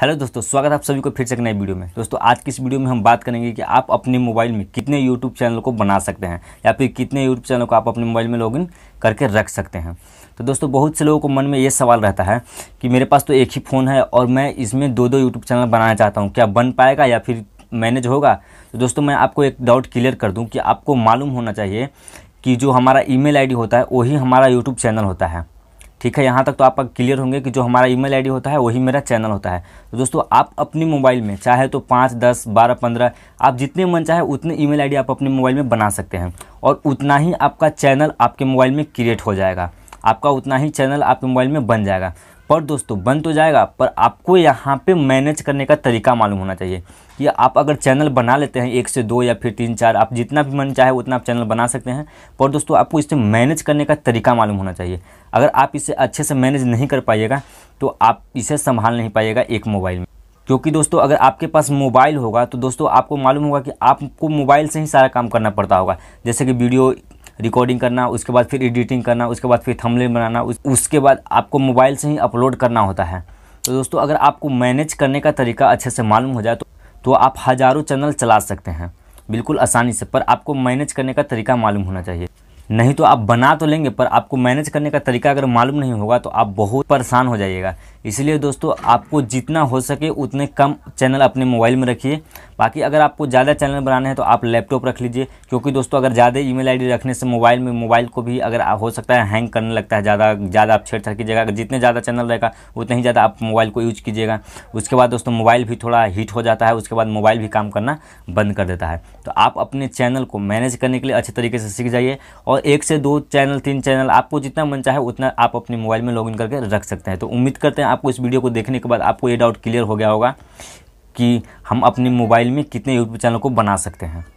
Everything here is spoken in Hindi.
हेलो दोस्तों स्वागत है आप सभी को फिर से एक नए वीडियो में दोस्तों आज की इस वीडियो में हम बात करेंगे कि आप अपने मोबाइल में कितने यूट्यूब चैनल को बना सकते हैं या फिर कितने यूट्यूब चैनल को आप अपने मोबाइल में लॉगिन करके रख सकते हैं तो दोस्तों बहुत से लोगों को मन में ये सवाल रहता है कि मेरे पास तो एक ही फ़ोन है और मैं इसमें दो दो यूट्यूब चैनल बनाना चाहता हूँ क्या बन पाएगा या फिर मैनेज होगा तो दोस्तों मैं आपको एक डाउट क्लियर कर दूँ कि आपको मालूम होना चाहिए कि जो हमारा ई मेल होता है वही हमारा यूट्यूब चैनल होता है ठीक है यहाँ तक तो आप क्लियर होंगे कि जो हमारा ईमेल आईडी होता है वही मेरा चैनल होता है तो दोस्तों आप अपने मोबाइल में चाहे तो पाँच दस बारह पंद्रह आप जितने मन चाहे उतने ईमेल आईडी आप अपने मोबाइल में बना सकते हैं और उतना ही आपका चैनल आपके मोबाइल में क्रिएट हो जाएगा आपका उतना ही चैनल आपके मोबाइल में बन जाएगा पर दोस्तों बन तो जाएगा पर आपको यहाँ पे मैनेज करने का तरीका मालूम होना चाहिए कि आप अगर चैनल बना लेते हैं एक से दो या फिर तीन चार आप जितना भी मन चाहे उतना आप चैनल बना सकते हैं पर दोस्तों आपको इसे मैनेज करने का तरीका मालूम होना चाहिए अगर आप इसे अच्छे से मैनेज नहीं कर पाइएगा तो आप इसे संभाल नहीं पाइएगा एक मोबाइल में क्योंकि दोस्तों अगर आपके पास मोबाइल होगा तो दोस्तों आपको मालूम होगा कि आपको मोबाइल से ही सारा काम करना पड़ता होगा जैसे कि वीडियो रिकॉर्डिंग करना उसके बाद फिर एडिटिंग करना उसके बाद फिर थंबनेल बनाना उस, उसके बाद आपको मोबाइल से ही अपलोड करना होता है तो दोस्तों अगर आपको मैनेज करने का तरीका अच्छे से मालूम हो जाए तो, तो आप हज़ारों चैनल चला सकते हैं बिल्कुल आसानी से पर आपको मैनेज करने का तरीका मालूम होना चाहिए नहीं तो आप बना तो लेंगे पर आपको मैनेज करने का तरीका अगर मालूम नहीं होगा तो आप बहुत परेशान हो जाइएगा इसलिए दोस्तों आपको जितना हो सके उतने कम चैनल अपने मोबाइल में रखिए बाकी अगर आपको ज़्यादा चैनल बनाने हैं तो आप लैपटॉप रख लीजिए क्योंकि दोस्तों अगर ज़्यादा ईमेल आईडी रखने से मोबाइल में मोबाइल को भी अगर हो सकता है हैंग करने लगता है ज़्यादा ज़्यादा आप छेड़छाड़ कीजिएगा अगर जितने ज़्यादा चैनल रहेगा उतने ही ज़्यादा आप मोबाइल को यूज कीजिएगा उसके बाद दोस्तों मोबाइल भी थोड़ा हीट हो जाता है उसके बाद मोबाइल भी काम करना बंद कर देता है तो आप अपने चैनल को मैनेज करने के लिए अच्छे तरीके से सीख जाइए और एक से दो चैनल तीन चैनल आपको जितना मन चाहे उतना आप अपने मोबाइल में लॉग करके रख सकते हैं तो उम्मीद करते हैं आपको इस वीडियो को देखने के बाद आपको ये डाउट क्लियर हो गया होगा कि हम अपने मोबाइल में कितने यूट्यूब चैनल को बना सकते हैं